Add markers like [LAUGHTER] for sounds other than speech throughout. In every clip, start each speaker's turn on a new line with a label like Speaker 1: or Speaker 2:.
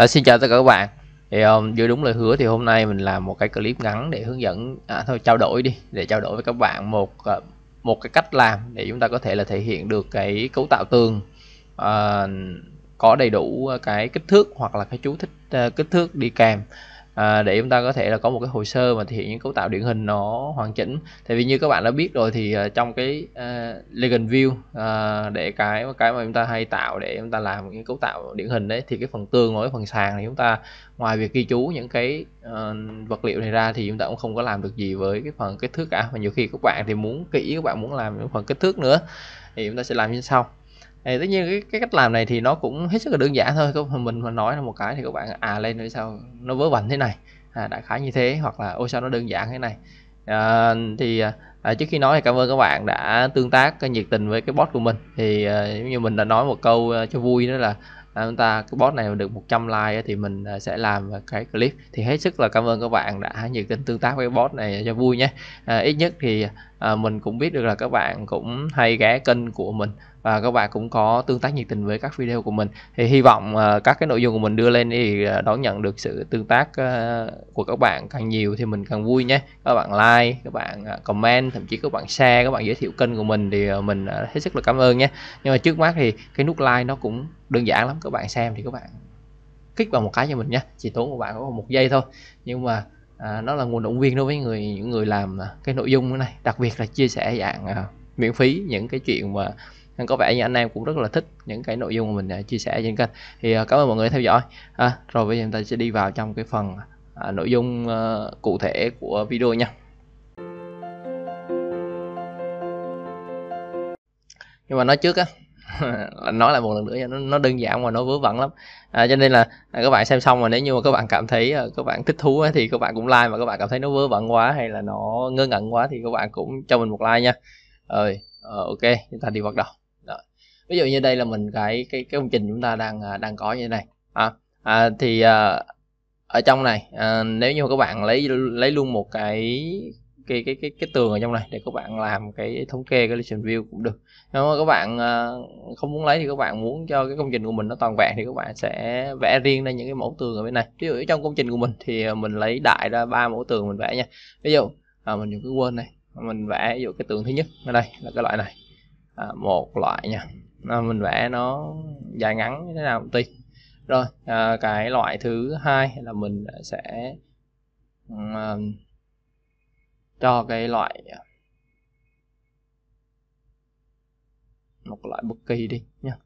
Speaker 1: À, xin chào tất cả các bạn thì um, đúng lời hứa thì hôm nay mình làm một cái clip ngắn để hướng dẫn à, thôi trao đổi đi để trao đổi với các bạn một ờ, một cái cách làm để chúng ta có thể là thể hiện được cái cấu tạo tường uh, có đầy đủ ờ, cái kích thước hoặc là cái chú thích uh, kích thước đi kèm à, để chúng ta có thể là có một cái hồ sơ mà thể hiện những cấu tạo điển hình nó hoàn chỉnh tại vì như các bạn đã biết rồi thì uh, trong cái uh, legend view uh, để cái cái mà chúng ta hay tạo để chúng ta làm những cấu tạo điển hình đấy thì cái phần tương và cái phần sàn thì chúng ta ngoài việc ghi chú những cái uh, vật liệu này ra thì chúng ta cũng không có làm được gì với cái phần kích thước cả và nhiều khi các bạn thì muốn kỹ các bạn muốn làm những phần kích thước nữa thì chúng ta sẽ làm như sau thì tất nhiên cái, cái cách làm này thì nó cũng hết sức là đơn giản thôi không mình nói là một cái thì các bạn à lên nữa sao nó vớ vẩn thế này à, đại khái như thế hoặc là ôi sao nó đơn giản thế này à, thì à, trước khi nói thì cảm ơn các bạn đã tương tác nhiệt tình với cái bot của mình thì à, như mình đã nói một câu à, cho vui đó là à, chúng ta cái bot này được 100 like thì mình à, sẽ làm cái clip thì hết sức là cảm ơn các bạn đã nhiệt tình tương tác với bot này cho vui nhé à, ít nhất thì à, mình cũng biết được là các bạn cũng hay ghé kênh của mình và các bạn cũng có tương tác nhiệt tình với các video của mình thì hy vọng uh, các cái nội dung của mình đưa lên thì ờ, đón nhận được sự tương tác uh, của các bạn càng nhiều thì mình càng vui nhé các bạn like các bạn comment thậm chí các bạn share các bạn giới thiệu kênh của mình thì mình hết sức là cảm ơn nhé nhưng mà trước mắt thì cái nút like nó cũng đơn giản lắm các bạn xem thì các bạn kích vào một cái cho mình nhé chỉ tốn của bạn có một giây thôi nhưng mà à, nó là nguồn động viên đối với người những người làm à, cái nội dung này đặc biệt là chia sẻ dạng à, miễn phí những cái chuyện mà có vẻ như anh em cũng rất là thích những cái nội dung mà mình à, chia sẻ trên kênh thì à, cảm ơn mọi người theo dõi à, rồi bây giờ chúng ta sẽ đi vào trong cái phần à, nội dung à, cụ thể của video nha nhưng mà nói trước á nói lại một lần nữa nó, nó đơn giản mà nó vớ vẩn lắm à, cho nên là à, các bạn xem xong rồi nếu như mà các bạn cảm thấy à, các bạn thích thú ấy, thì các bạn cũng like mà các bạn cảm thấy nó vớ vẩn quá hay là nó ngơ ngẩn quá thì các bạn cũng cho mình một like nha rồi à, ok chúng ta đi bắt đầu Rồi. ví dụ như đây là mình cái cái cái công trình chúng ta đang à, đang có như thế này à, à, thì à, ở trong này à, nếu như các bạn lấy lấy luôn một cái cái cái cái cái tường ở trong này để các bạn làm cái thống kê cái listen view cũng được nếu mà các bạn ờ, không muốn lấy thì các bạn muốn cho cái công trình của mình nó toàn vẹn thì các bạn sẽ vẽ riêng ra những cái mẫu tường ở bên này ví dụ trong công trình của mình thì ờ, mình lấy đại ra ba mẫu tường mình vẽ nha ví dụ à, mình dùng cái quên này mình vẽ ví dụ cái tường thứ nhất ở đây là cái loại này à, một loại nha à, mình vẽ nó dài ngắn như thế nào cũng tùy rồi à, cái loại thứ hai là mình sẽ um, cho cái loại à, một loại bất kỳ đi nha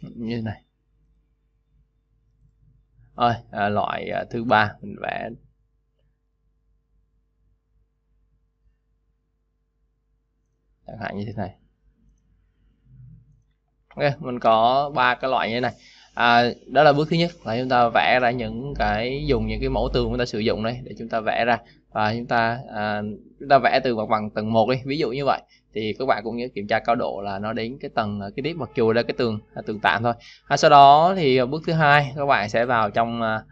Speaker 1: như này ơi à, loại à, thứ ba mình vẽ chẳng hạn như thế này ok mình có ba cái loại như thế này à, đó là bước thứ nhất là chúng ta vẽ ra những cái dùng những cái mẫu tường chúng ta sử dụng đây để chúng ta vẽ ra và chúng ta à, chúng ta vẽ từ mặt bằng tầng 1 đi ví dụ như vậy thì các bạn cũng như kiểm tra cao độ là nó đến cái tầng cái tiếp mặc dù là cái tường là tường tạm thôi à, sau đó thì bước thứ hai các bạn sẽ vào trong à,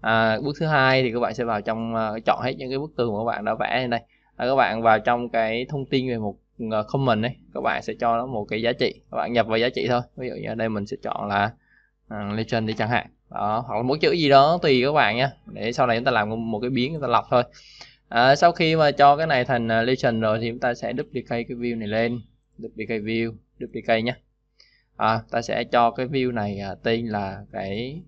Speaker 1: à, bước thứ hai thì các bạn sẽ vào trong à, chọn hết những cái bức tường mà các bạn đã vẽ lên đây à, các bạn vào trong cái thông tin về một à, comment đấy các bạn sẽ cho nó một cái giá trị các bạn nhập vào giá trị thôi ví dụ như ở đây mình sẽ chọn là uh, à, legend đi chẳng hạn đó, hoặc là mỗi chữ gì đó tùy các bạn nha để sau này chúng ta làm một cái biến chúng ta lọc thôi à, sau khi mà cho cái này thành uh, legend rồi thì chúng ta sẽ duplicate cái view này lên duplicate view duplicate nhé à, ta sẽ cho cái view này uh, tên là cái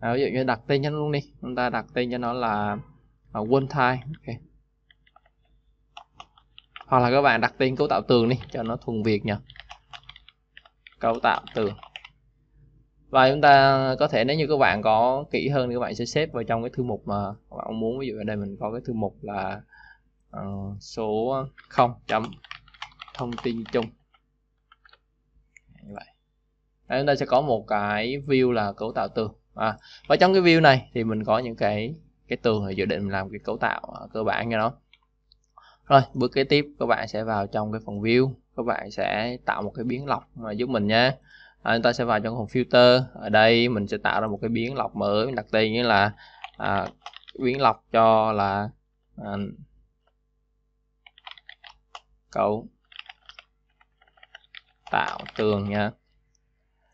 Speaker 1: à, ví dụ như đặt tên cho nó luôn đi chúng ta đặt tên cho nó là uh, one time okay. hoặc là các bạn đặt tên cấu tạo tường đi cho nó thuần việt nhỉ cấu tạo tường và chúng ta có thể nếu như các bạn có kỹ hơn thì các bạn sẽ xếp vào trong cái thư mục mà các bạn muốn ví dụ ở đây mình có cái thư mục là uh, số 0 chấm thông tin chung như vậy Đấy, chúng ta sẽ có một cái view là cấu tạo tường à, và trong cái view này thì mình có những cái cái tường dự định làm cái cấu tạo à, cơ bản cho nó rồi bước kế tiếp các bạn sẽ vào trong cái phần view các bạn sẽ tạo một cái biến lọc mà giúp mình nhé à, chúng ta sẽ vào trong hộp filter ở đây mình sẽ tạo ra một cái biến lọc mới mình đặt tên nghĩa là à, biến lọc cho là à, cấu tạo tường nha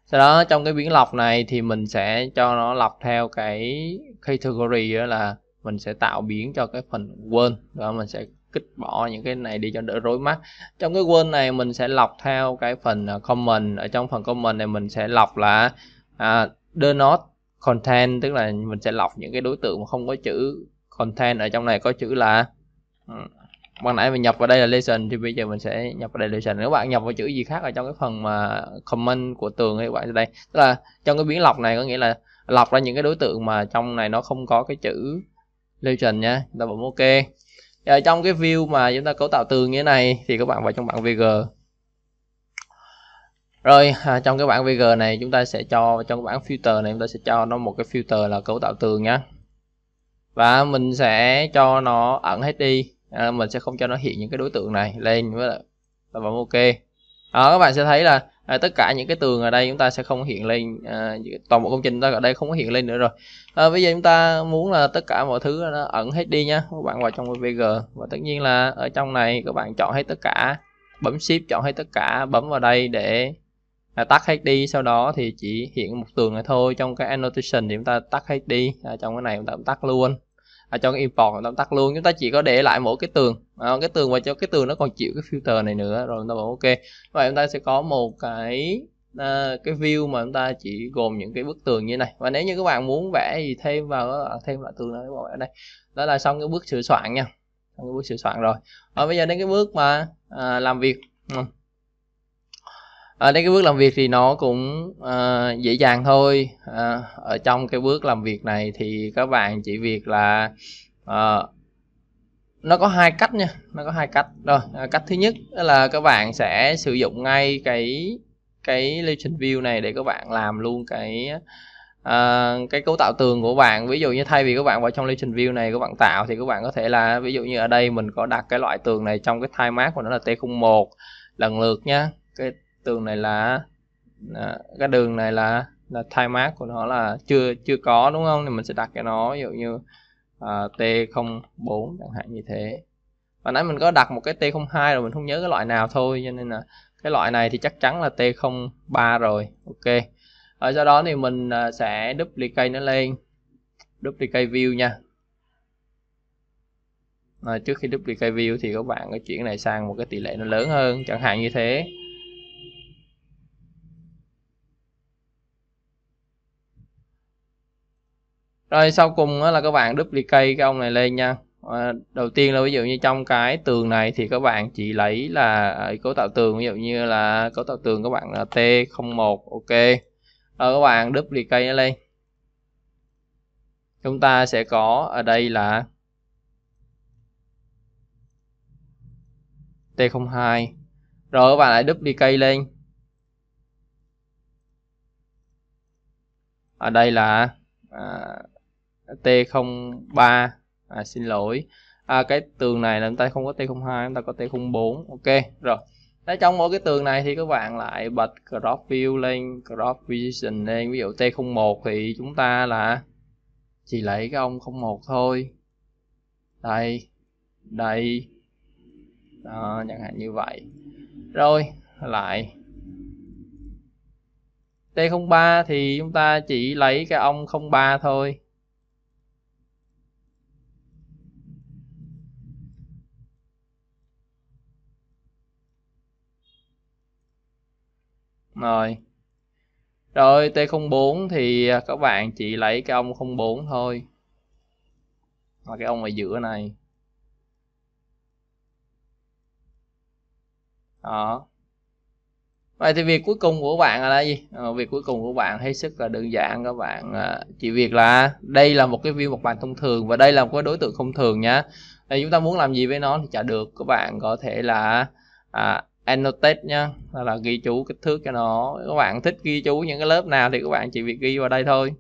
Speaker 1: sau đó trong cái biến lọc này thì mình sẽ cho nó lọc theo cái category đó là mình sẽ tạo biến cho cái phần quên đó mình sẽ kích bỏ những cái này đi cho đỡ rối mắt trong cái quên này mình sẽ lọc theo cái phần à, comment ở trong phần comment này mình sẽ lọc là à, do not content tức là mình sẽ lọc những cái đối tượng mà không có chữ content ở trong này có chữ là ừ, ban nãy mình nhập vào đây là lesson thì bây giờ mình sẽ nhập vào đây lesson nếu bạn nhập vào chữ gì khác ở trong cái phần mà comment của tường ấy bạn đây tức là trong cái biến lọc này có nghĩa là lọc ra những cái đối tượng mà trong này nó không có cái chữ lesson nha ta bấm ok ở ờ, trong cái view mà chúng ta cấu tạo tường như thế này thì các bạn vào trong bảng VG rồi à, trong cái bảng VG này chúng ta sẽ cho trong cái bảng filter này chúng ta sẽ cho nó một cái filter là cấu tạo tường nhá và mình sẽ cho nó ẩn hết đi à, mình sẽ không cho nó hiện những cái đối tượng này lên với lại và bấm ok đó, các bạn sẽ thấy là à, tất cả những cái tường ở đây chúng ta sẽ không hiện lên à, toàn bộ công trình ta ở đây không có hiện lên nữa rồi à, bây giờ chúng ta muốn là tất cả mọi thứ nó ẩn hết đi nhá các bạn vào trong VG và tất nhiên là ở trong này các bạn chọn hết tất cả bấm shift chọn hết tất cả bấm vào đây để à, tắt hết đi sau đó thì chỉ hiện một tường này thôi trong cái annotation thì chúng ta tắt hết đi à, trong cái này chúng ta cũng tắt luôn à, cho cái import ta tắt luôn chúng ta chỉ có để lại mỗi cái tường à, cái tường và cho cái tường nó còn chịu cái filter này nữa rồi chúng ta bảo ok vậy chúng ta sẽ có một cái à, cái view mà chúng ta chỉ gồm những cái bức tường như này và nếu như các bạn muốn vẽ gì thêm vào à, thêm vào tường nữa các ở đây đó là xong cái bước sửa soạn nha xong cái bước sửa soạn rồi và bây giờ đến cái bước mà à, làm việc ừ à, đến cái bước làm việc thì nó cũng à, dễ dàng thôi à, ở trong cái bước làm việc này thì các bạn chỉ việc là à, nó có hai cách nha nó có hai cách rồi à, cách thứ nhất là các bạn sẽ sử dụng ngay cái cái legend view này để các bạn làm luôn cái à, cái cấu tạo tường của bạn ví dụ như thay vì các bạn vào trong legend view này các bạn tạo thì các bạn có thể là ví dụ như ở đây mình có đặt cái loại tường này trong cái thay mát của nó là t01 lần lượt nhá cái tường này là à, cái đường này là là time mark của nó là chưa chưa có đúng không thì mình sẽ đặt cái nó ví dụ như à, T04 chẳng hạn như thế và nãy mình có đặt một cái T02 rồi mình không nhớ cái loại nào thôi cho nên là cái loại này thì chắc chắn là T03 rồi ok ở sau đó thì mình à, sẽ duplicate nó lên duplicate view nha à, trước khi duplicate view thì các bạn có chuyển này sang một cái tỷ lệ nó lớn hơn chẳng hạn như thế rồi sau cùng là các bạn duplicate cái ông này lên nha ờ, đầu tiên là ví dụ như trong cái tường này thì các bạn chỉ lấy là à, cấu tạo tường ví dụ như là cấu tạo tường các bạn là T01 ok rồi các bạn duplicate nó lên chúng ta sẽ có ở đây là T02 rồi các bạn lại duplicate lên ở đây là à, T03 à, xin lỗi à, cái tường này là chúng ta không có T02 chúng ta có T04 ok rồi Đấy, trong mỗi cái tường này thì các bạn lại bật crop view lên crop vision lên ví dụ T01 thì chúng ta là chỉ lấy cái ông 01 thôi đây đây đó, chẳng hạn như vậy rồi lại T03 thì chúng ta chỉ lấy cái ông 03 thôi rồi rồi T04 thì à, các bạn chỉ lấy cái ông 04 thôi là cái ông ở giữa này đó vậy thì việc cuối cùng của bạn là gì à, việc cuối cùng của bạn hết sức là đơn giản các bạn à, chỉ việc là đây là một cái view một bàn thông thường và đây là một cái đối tượng không thường nhá thì chúng ta muốn làm gì với nó thì chả được các bạn có thể là à, annotate nha là, là ghi chú kích thước cho nó các bạn thích ghi chú những cái lớp nào thì các bạn chỉ việc ghi vào đây thôi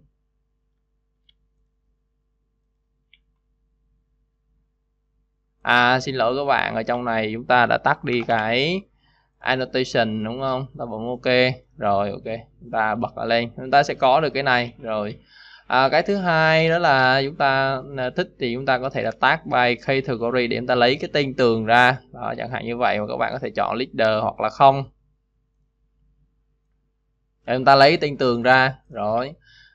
Speaker 1: à xin lỗi các bạn ở trong này chúng ta đã tắt đi cái annotation đúng không ta vẫn ok rồi ok chúng ta bật lên chúng ta sẽ có được cái này rồi à, cái thứ hai đó là chúng ta thích thì chúng ta có thể là tag by category để chúng ta lấy cái tên tường ra đó, chẳng hạn như vậy mà các bạn có thể chọn leader hoặc là không để chúng ta lấy tên tường ra rồi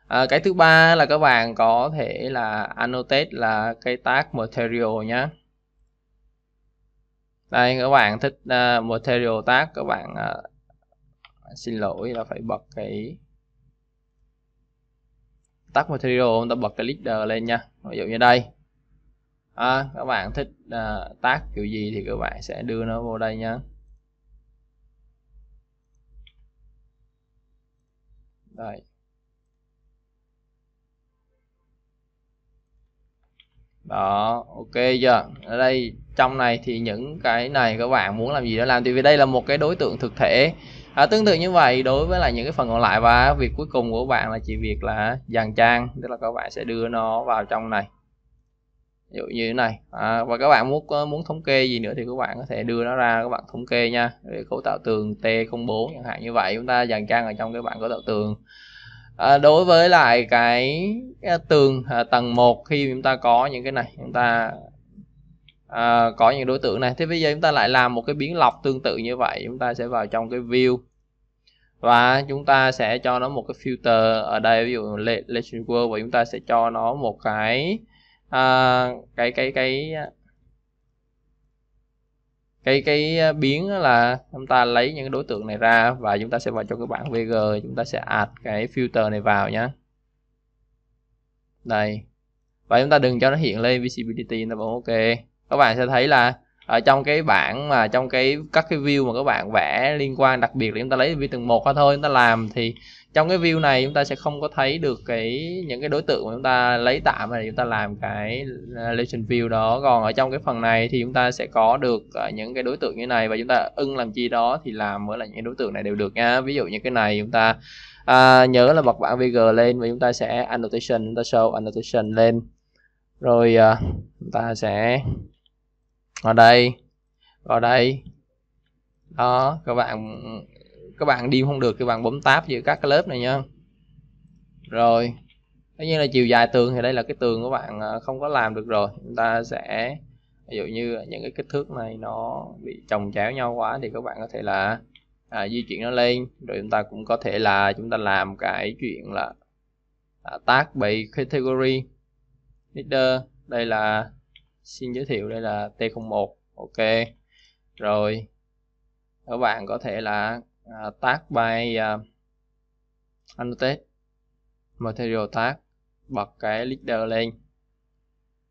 Speaker 1: à, cái thứ ba là các bạn có thể là annotate là cái tag material nhé đây các bạn thích uh, material tag các bạn uh, xin lỗi là phải bật cái tắt material chúng ta bật cái leader lên nha ví dụ như đây à, các bạn thích à, tác kiểu gì thì các bạn sẽ đưa nó vô đây nha đây đó ok giờ ở đây trong này thì những cái này các bạn muốn làm gì đó làm thì vì đây là một cái đối tượng thực thể à, tương tự như vậy đối với là những cái phần còn lại và việc cuối cùng của bạn là chỉ việc là dàn trang tức là các bạn sẽ đưa nó vào trong này ví dụ như thế này à, và các bạn muốn muốn thống kê gì nữa thì các bạn có thể đưa nó ra các bạn thống kê nha để cấu tạo tường T04 chẳng hạn như vậy chúng ta dàn trang ở trong cái bảng cấu tạo tường à, đối với lại cái, cái tường à, tầng 1 khi chúng ta có những cái này chúng ta à, có những đối tượng này thế bây giờ chúng ta lại làm một cái biến lọc tương tự như vậy chúng ta sẽ vào trong cái view và chúng ta sẽ cho nó một cái filter ở đây ví dụ legend world và chúng ta sẽ cho nó một cái à, cái cái cái cái cái biến là chúng ta lấy những đối tượng này ra và chúng ta sẽ vào trong cái bảng vg chúng ta sẽ add cái filter này vào nhé đây và chúng ta đừng cho nó hiện lên visibility nó bấm ok các bạn sẽ thấy là ở trong cái bảng mà trong cái các cái view mà các bạn vẽ liên quan đặc biệt là chúng ta lấy view từng một thôi chúng ta làm thì trong cái view này chúng ta sẽ không có thấy được cái những cái đối tượng mà chúng ta lấy tạm này chúng ta làm cái relation view đó còn ở trong cái phần này thì chúng ta sẽ có được những cái đối tượng như này và chúng ta ưng làm chi đó thì làm mới là những đối tượng này đều được nha ví dụ như cái này chúng ta à, nhớ là bật bảng vg lên và chúng ta sẽ annotation chúng ta show annotation lên rồi à, chúng ta sẽ vào đây vào đây đó các bạn các bạn đi không được các bạn bấm tab giữa các cái lớp này nha rồi tất nhiên là chiều dài tường thì đây là cái tường của bạn à, không có làm được rồi chúng ta sẽ ví dụ như những cái kích thước này nó bị chồng chéo nhau quá thì các bạn có thể là à, di chuyển nó lên rồi chúng ta cũng có thể là chúng ta làm cái chuyện là à, tag by category leader đây là xin giới thiệu đây là T01 ok rồi các bạn có thể là uh, tag by uh, annotate material tag bật cái leader lên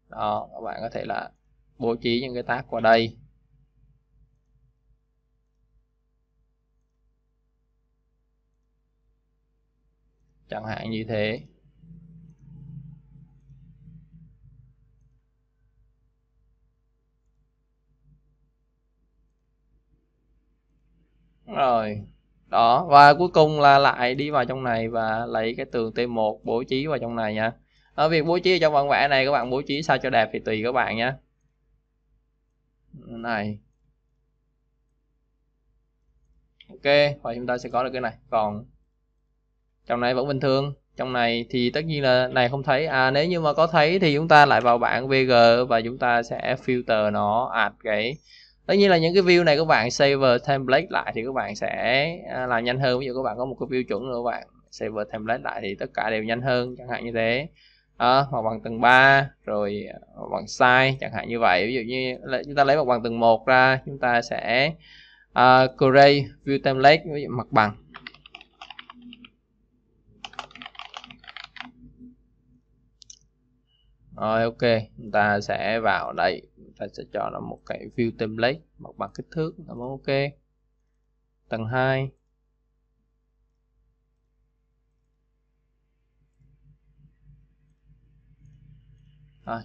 Speaker 1: đó các bạn có thể là bố trí những cái tag qua đây chẳng hạn như thế rồi đó và cuối cùng là lại đi vào trong này và lấy cái tường T1 bố trí vào trong này nha ở việc bố trí trong bản vẽ này các bạn bố trí sao cho đẹp thì tùy các bạn nhé này ok và chúng ta sẽ có được cái này còn trong này vẫn bình thường trong này thì tất nhiên là này không thấy à nếu như mà có thấy thì chúng ta lại vào bảng vg và chúng ta sẽ filter nó ạt cái tất nhiên là những cái view này các bạn save template lại thì các bạn sẽ à, làm nhanh hơn ví dụ các bạn có một cái view chuẩn rồi các bạn save template lại thì tất cả đều nhanh hơn chẳng hạn như thế à, hoặc bằng tầng 3 rồi à, bằng size chẳng hạn như vậy ví dụ như chúng ta lấy mặt bằng tầng 1 ra chúng ta sẽ uh, create view template ví dụ mặt bằng Rồi ok, chúng ta sẽ vào đây, chúng ta sẽ cho nó một cái view template một bằng kích thước, cảm ok. Tầng 2. Rồi.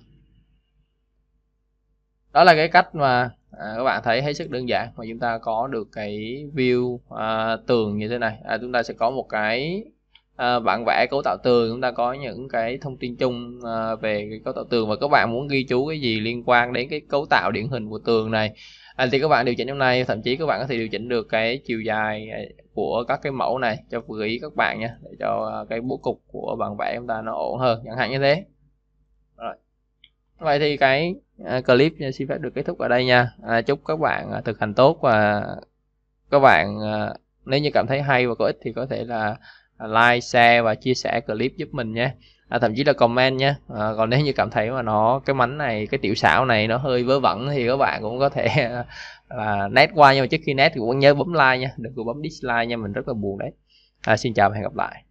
Speaker 1: Đó là cái cách mà à, các bạn thấy hết sức đơn giản mà chúng ta có được cái view à, tường như thế này. À, chúng ta sẽ có một cái uh, ờ, bản vẽ cấu tạo tường chúng ta có những cái thông tin chung ờ, về cái cấu tạo tường và các bạn muốn ghi chú cái gì liên quan đến cái cấu tạo điển hình của tường này à, thì các bạn điều chỉnh trong này thậm chí các bạn có thể điều chỉnh được cái chiều dài ờ, của các cái mẫu này cho vừa ý các bạn nha để cho cái bố cục của bản vẽ chúng ta nó ổn hơn chẳng hạn như thế Rồi. vậy thì cái clip xin phép được kết thúc ở đây nha à, chúc các bạn thực hành tốt và các bạn nếu như cảm thấy hay và có ích thì có thể là like share và chia sẻ clip giúp mình nhé à, thậm chí là comment nhé à, còn nếu như cảm thấy mà nó cái mánh này cái tiểu xảo này nó hơi vớ vẩn thì các bạn cũng có thể [LAUGHS] là nét qua nhưng mà trước khi nét thì cũng nhớ bấm like nha đừng có bấm dislike nha mình rất là buồn đấy à, xin chào và hẹn gặp lại